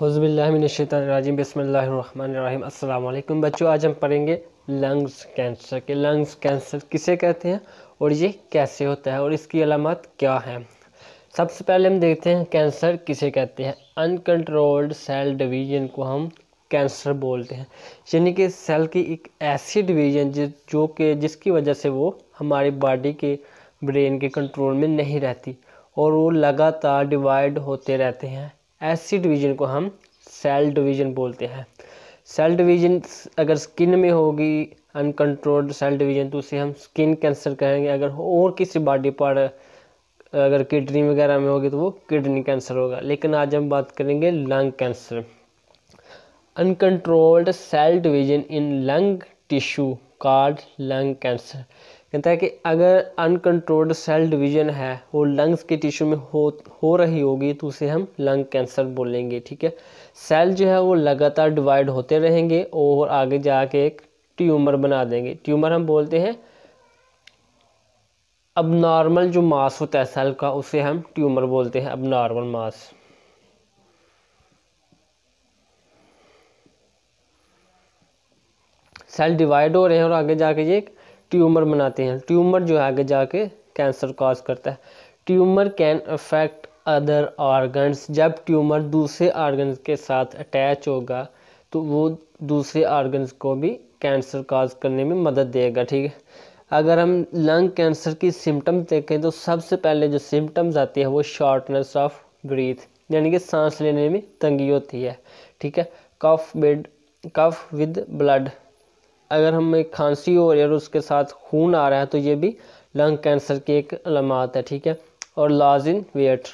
हज़बिल्लाशतराजीम बसमीम अल्लाम बच्चों आज हम पढ़ेंगे लंग्स कैंसर के लंग्स कैंसर किसे कहते हैं और ये कैसे होता है और इसकी अलामत क्या है सबसे पहले हम देखते हैं कैंसर किसे कहते हैं अनकंट्रोल्ड सेल डिवीज़न को हम कैंसर बोलते हैं यानी कि सेल की एक ऐसी डिवीज़न जिस जो कि जिसकी वजह से वो हमारी बॉडी के ब्रेन के कंट्रोल में नहीं रहती और वो लगातार डिवाइड होते रहते हैं ऐसी डिवीज़न को हम सेल डिवीज़न बोलते हैं सेल डिवीज़न अगर स्किन में होगी अनकंट्रोल्ड सेल डिवीज़न तो उसे हम स्किन कैंसर कहेंगे अगर और किसी बॉडी पार्ट अगर किडनी वगैरह में होगी तो वो किडनी कैंसर होगा लेकिन आज हम बात करेंगे lung cancer uncontrolled cell division in lung tissue called lung cancer कहता है कि अगर अनकंट्रोल्ड सेल डिवीजन है वो लंग्स के टिश्यू में हो हो रही होगी तो उसे हम लंग कैंसर बोलेंगे ठीक है सेल जो है वो लगातार डिवाइड होते रहेंगे और आगे जाके एक ट्यूमर बना देंगे ट्यूमर हम बोलते हैं अब नॉर्मल जो मास होता है सेल का उसे हम ट्यूमर बोलते हैं अब नॉर्मल मास सेल डिवाइड हो रहे हैं और आगे जाके ये एक ट्यूमर बनाते हैं ट्यूमर जो आगे जाके कैंसर कॉज करता है tumour can affect other organs जब ट्यूमर दूसरे ऑर्गन के साथ अटैच होगा तो वो दूसरे ऑर्गन्स को भी कैंसर कॉज करने में मदद देगा ठीक है अगर हम लंग कैंसर की सिम्टम्स देखें तो सबसे पहले जो सिम्टम्स आते हैं वो शॉर्टनेस ऑफ ब्रीथ यानी कि सांस लेने में तंगी होती है ठीक है cough bad cough with blood अगर हमें खांसी हो रही है और उसके साथ खून आ रहा है तो ये भी लंग कैंसर की एक अलामत है ठीक है और लाजिन वेट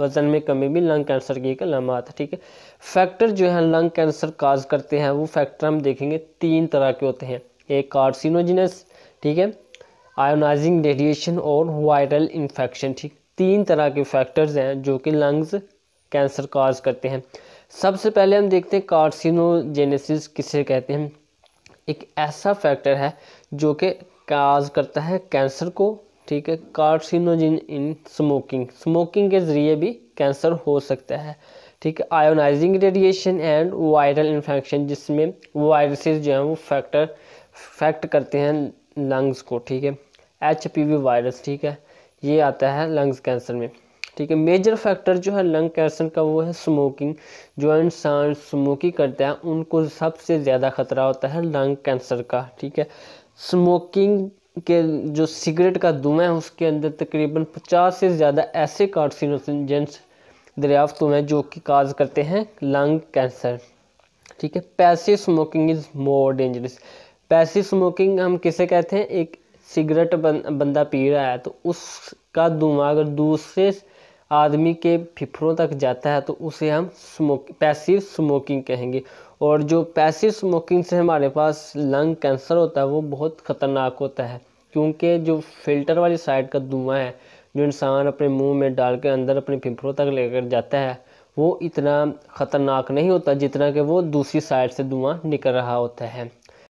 वज़न में कमी भी लंग कैंसर की एक अलामत है ठीक है फैक्टर जो है लंग कैंसर काज करते हैं वो फैक्टर हम देखेंगे तीन तरह के होते हैं एक कार्सिनोजिनस ठीक है आयोनाइजिंग रेडिएशन और वायरल इन्फेक्शन ठीक तीन तरह के फैक्टर्स हैं जो कि लंग्स कैंसर काज करते हैं सबसे पहले हम देखते हैं कार्सिनोजेनेसिस किसे कहते हैं एक ऐसा फैक्टर है जो कि काज करता है कैंसर को ठीक है कार्सिनोजिन इन स्मोकिंग स्मोकिंग के ज़रिए भी कैंसर हो सकता है ठीक है ionising radiation and viral infection जिसमें वायरसेस जो हैं वो फैक्टर फैक्ट करते हैं लंग्स को ठीक है एच वायरस ठीक है ये आता है लंग्स कैंसर में ठीक है मेजर फैक्टर जो है लंग कैंसर का वो है स्मोकिंग जो इंसान स्मोकिंग करता है उनको सबसे ज़्यादा खतरा होता है लंग कैंसर का ठीक है स्मोकिंग के जो सिगरेट का धुआं है उसके अंदर तकरीबन पचास से ज़्यादा ऐसे कार्सिनोजेंस दरियाफ्त हुए हैं जो कि काज करते हैं लंग कैंसर ठीक है passive smoking is more dangerous passive smoking हम किसे कहते हैं एक सिगरेट बन, बंदा पी रहा है तो उसका धुआं अगर दूसरे आदमी के फिफड़ों तक जाता है तो उसे हम स्मोक पैसिव स्मोकिंग कहेंगे और जो पैसिव स्मोकिंग से हमारे पास लंग कैंसर होता है वो बहुत ख़तरनाक होता है क्योंकि जो फिल्टर वाली साइड का धुआँ है जो इंसान अपने मुंह में डाल के अंदर अपने फिफड़ों तक लेकर जाता है वो इतना ख़तरनाक नहीं होता जितना कि वो दूसरी साइड से धुआँ निकल रहा होता है